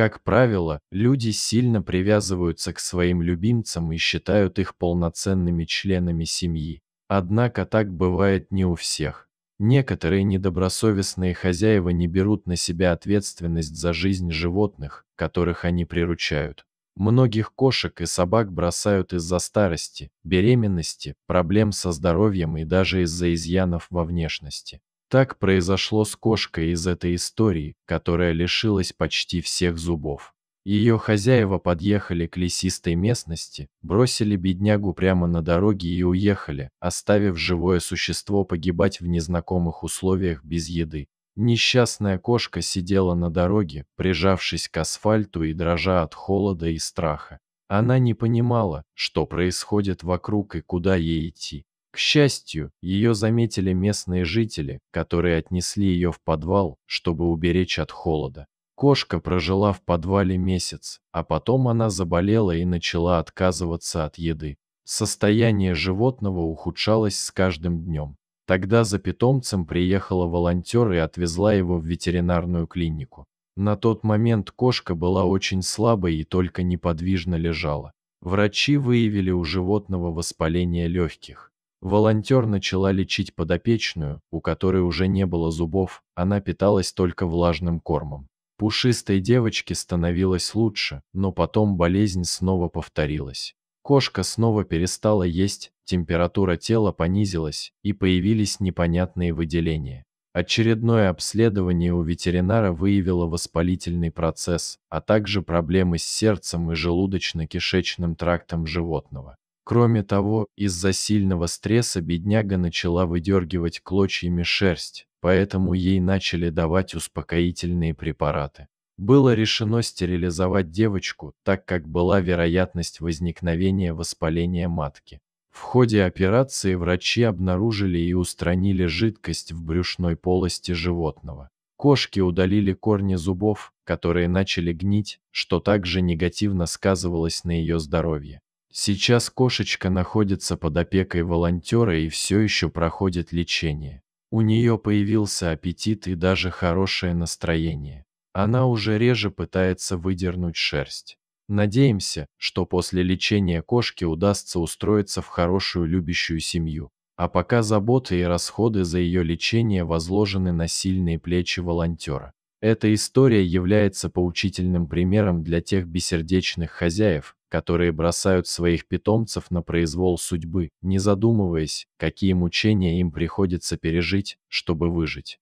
Как правило, люди сильно привязываются к своим любимцам и считают их полноценными членами семьи. Однако так бывает не у всех. Некоторые недобросовестные хозяева не берут на себя ответственность за жизнь животных, которых они приручают. Многих кошек и собак бросают из-за старости, беременности, проблем со здоровьем и даже из-за изъянов во внешности. Так произошло с кошкой из этой истории, которая лишилась почти всех зубов. Ее хозяева подъехали к лесистой местности, бросили беднягу прямо на дороге и уехали, оставив живое существо погибать в незнакомых условиях без еды. Несчастная кошка сидела на дороге, прижавшись к асфальту и дрожа от холода и страха. Она не понимала, что происходит вокруг и куда ей идти. К счастью, ее заметили местные жители, которые отнесли ее в подвал, чтобы уберечь от холода. Кошка прожила в подвале месяц, а потом она заболела и начала отказываться от еды. Состояние животного ухудшалось с каждым днем. Тогда за питомцем приехала волонтер и отвезла его в ветеринарную клинику. На тот момент кошка была очень слабой и только неподвижно лежала. Врачи выявили у животного воспаление легких. Волонтер начала лечить подопечную, у которой уже не было зубов, она питалась только влажным кормом. Пушистой девочке становилось лучше, но потом болезнь снова повторилась. Кошка снова перестала есть, температура тела понизилась, и появились непонятные выделения. Очередное обследование у ветеринара выявило воспалительный процесс, а также проблемы с сердцем и желудочно-кишечным трактом животного. Кроме того, из-за сильного стресса бедняга начала выдергивать клочьями шерсть, поэтому ей начали давать успокоительные препараты. Было решено стерилизовать девочку, так как была вероятность возникновения воспаления матки. В ходе операции врачи обнаружили и устранили жидкость в брюшной полости животного. Кошки удалили корни зубов, которые начали гнить, что также негативно сказывалось на ее здоровье. Сейчас кошечка находится под опекой волонтера и все еще проходит лечение. У нее появился аппетит и даже хорошее настроение. Она уже реже пытается выдернуть шерсть. Надеемся, что после лечения кошки удастся устроиться в хорошую любящую семью. А пока заботы и расходы за ее лечение возложены на сильные плечи волонтера. Эта история является поучительным примером для тех бессердечных хозяев, которые бросают своих питомцев на произвол судьбы, не задумываясь, какие мучения им приходится пережить, чтобы выжить.